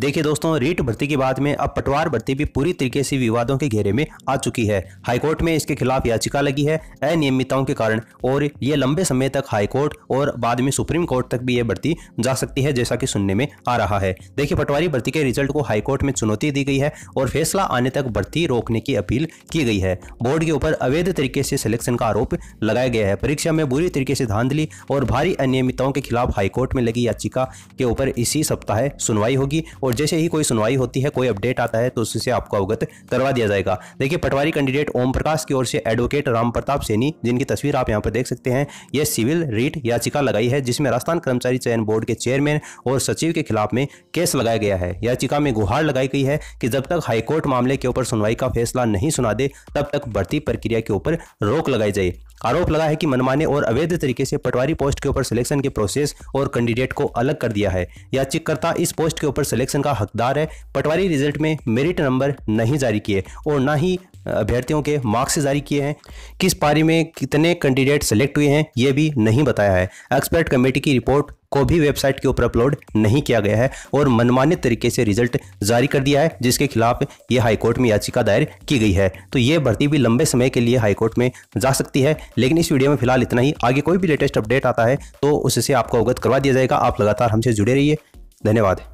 देखिए दोस्तों रीट भर्ती की बात में अब पटवार भर्ती भी पूरी तरीके से विवादों के घेरे में आ चुकी है हाईकोर्ट में इसके खिलाफ याचिका लगी है अनियमितताओं के कारण और ये लंबे समय तक हाईकोर्ट और बाद में सुप्रीम कोर्ट तक भी ये भर्ती जा सकती है जैसा कि सुनने में आ रहा है देखिए पटवारी भर्ती के रिजल्ट को हाईकोर्ट में चुनौती दी गई है और फैसला आने तक भर्ती रोकने की अपील की गई है बोर्ड के ऊपर अवैध तरीके से सिलेक्शन का आरोप लगाया गया है परीक्षा में बुरी तरीके से धांधली और भारी अनियमितताओं के खिलाफ हाईकोर्ट में लगी याचिका के ऊपर इसी सप्ताह सुनवाई होगी और जैसे ही कोई सुनवाई होती है कोई अपडेट आता है तो उससे आपको अवगत करवा दिया जाएगा देखिए पटवारी कैंडिडेट ओम प्रकाश की ओर से एडवोकेट राम प्रताप सैनी जिनकी तस्वीर आप यहाँ पर देख सकते हैं यह सिविल रीट याचिका लगाई है जिसमें राजस्थान कर्मचारी चयन बोर्ड के चेयरमैन और सचिव के खिलाफ में केस लगाया गया है याचिका में गुहार लगाई गई है कि जब तक हाईकोर्ट मामले के ऊपर सुनवाई का फैसला नहीं सुना दे तब तक भर्ती प्रक्रिया के ऊपर रोक लगाई जाए आरोप लगा है कि मनमाने और अवैध तरीके से पटवारी पोस्ट के ऊपर सिलेक्शन के प्रोसेस और कैंडिडेट को अलग कर दिया है याचिककर्ता इस पोस्ट के ऊपर सिलेक्शन का हकदार है पटवारी रिजल्ट में मेरिट नंबर नहीं जारी किए और ना ही अभ्यर्थियों के मार्क्स जारी किए हैं किस पारी में कितने कैंडिडेट सेलेक्ट हुए हैं ये भी नहीं बताया है एक्सपर्ट कमेटी की रिपोर्ट को भी वेबसाइट के ऊपर अपलोड नहीं किया गया है और मनमाने तरीके से रिजल्ट जारी कर दिया है जिसके खिलाफ ये हाईकोर्ट में याचिका दायर की गई है तो ये भर्ती भी लंबे समय के लिए हाईकोर्ट में जा सकती है लेकिन इस वीडियो में फिलहाल इतना ही आगे कोई भी लेटेस्ट अपडेट आता है तो उससे आपको अवगत करवा दिया जाएगा आप लगातार हमसे जुड़े रहिए धन्यवाद